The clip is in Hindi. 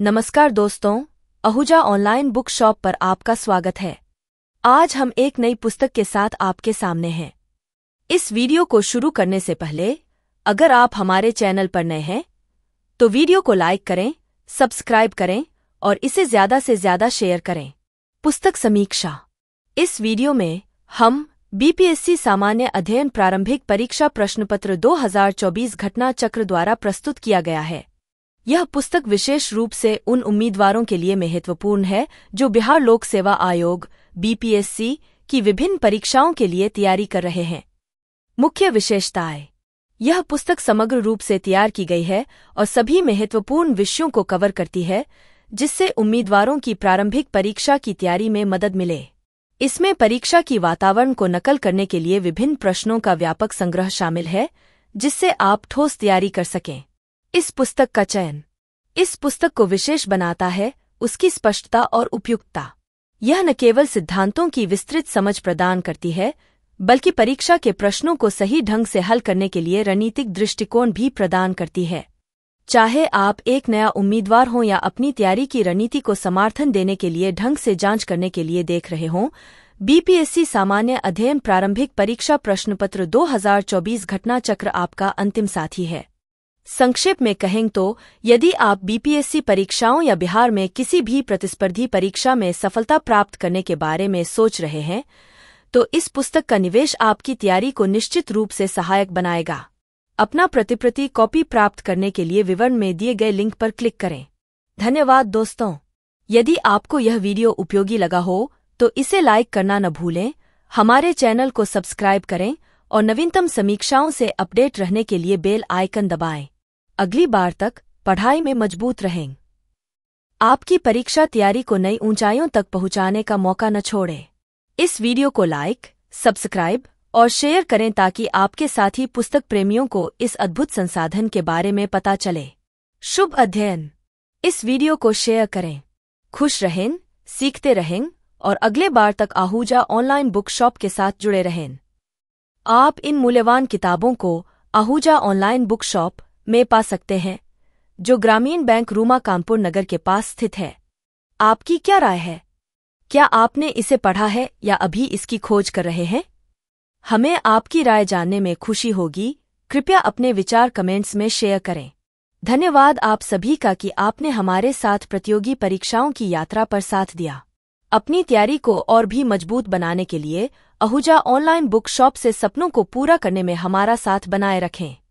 नमस्कार दोस्तों अहुजा ऑनलाइन बुक शॉप पर आपका स्वागत है आज हम एक नई पुस्तक के साथ आपके सामने हैं इस वीडियो को शुरू करने से पहले अगर आप हमारे चैनल पर नए हैं तो वीडियो को लाइक करें सब्सक्राइब करें और इसे ज्यादा से ज्यादा शेयर करें पुस्तक समीक्षा इस वीडियो में हम बीपीएससी सामान्य अध्ययन प्रारंभिक परीक्षा प्रश्नपत्र 2024 घटना चक्र द्वारा प्रस्तुत किया गया है यह पुस्तक विशेष रूप से उन उम्मीदवारों के लिए महत्वपूर्ण है जो बिहार लोक सेवा आयोग बीपीएससी की विभिन्न परीक्षाओं के लिए तैयारी कर रहे हैं मुख्य विशेषताएं यह पुस्तक समग्र रूप से तैयार की गई है और सभी महत्वपूर्ण विषयों को कवर करती है जिससे उम्मीदवारों की प्रारंभिक परीक्षा की तैयारी में मदद मिले इसमें परीक्षा की वातावरण को नकल करने के लिए विभिन्न प्रश्नों का व्यापक संग्रह शामिल है जिससे आप ठोस तैयारी कर सकें इस पुस्तक का चयन इस पुस्तक को विशेष बनाता है उसकी स्पष्टता और उपयुक्तता यह न केवल सिद्धांतों की विस्तृत समझ प्रदान करती है बल्कि परीक्षा के प्रश्नों को सही ढंग से हल करने के लिए रणनीतिक दृष्टिकोण भी प्रदान करती है चाहे आप एक नया उम्मीदवार हों या अपनी तैयारी की रणनीति को समर्थन देने के लिए ढंग से जांच करने के लिए देख रहे हों बीपीएससी सामान्य अध्ययन प्रारंभिक परीक्षा प्रश्न पत्र 2024 घटना चक्र आपका अंतिम साथी है संक्षेप में कहें तो यदि आप बीपीएससी परीक्षाओं या बिहार में किसी भी प्रतिस्पर्धी परीक्षा में सफलता प्राप्त करने के बारे में सोच रहे हैं तो इस पुस्तक का निवेश आपकी तैयारी को निश्चित रूप से सहायक बनाएगा अपना प्रतिप्रति कॉपी प्राप्त करने के लिए विवरण में दिए गए लिंक पर क्लिक करें धन्यवाद दोस्तों यदि आपको यह वीडियो उपयोगी लगा हो तो इसे लाइक करना न भूलें हमारे चैनल को सब्सक्राइब करें और नवीनतम समीक्षाओं से अपडेट रहने के लिए बेल आइकन दबाएं अगली बार तक पढ़ाई में मजबूत रहें आपकी परीक्षा तैयारी को नई ऊंचाइयों तक पहुंचाने का मौका न छोड़ें इस वीडियो को लाइक सब्सक्राइब और शेयर करें ताकि आपके साथी पुस्तक प्रेमियों को इस अद्भुत संसाधन के बारे में पता चले शुभ अध्ययन इस वीडियो को शेयर करें खुश रहें सीखते रहें और अगले बार तक आहूजा ऑनलाइन बुक शॉप के साथ जुड़े रहें आप इन मूल्यवान किताबों को आहूजा ऑनलाइन बुक शॉप में पा सकते हैं जो ग्रामीण बैंक रूमा कानपुर नगर के पास स्थित है आपकी क्या राय है क्या आपने इसे पढ़ा है या अभी इसकी खोज कर रहे हैं हमें आपकी राय जानने में खुशी होगी कृपया अपने विचार कमेंट्स में शेयर करें धन्यवाद आप सभी का कि आपने हमारे साथ प्रतियोगी परीक्षाओं की यात्रा पर साथ दिया अपनी तैयारी को और भी मजबूत बनाने के लिए अहुजा ऑनलाइन बुक शॉप से सपनों को पूरा करने में हमारा साथ बनाए रखें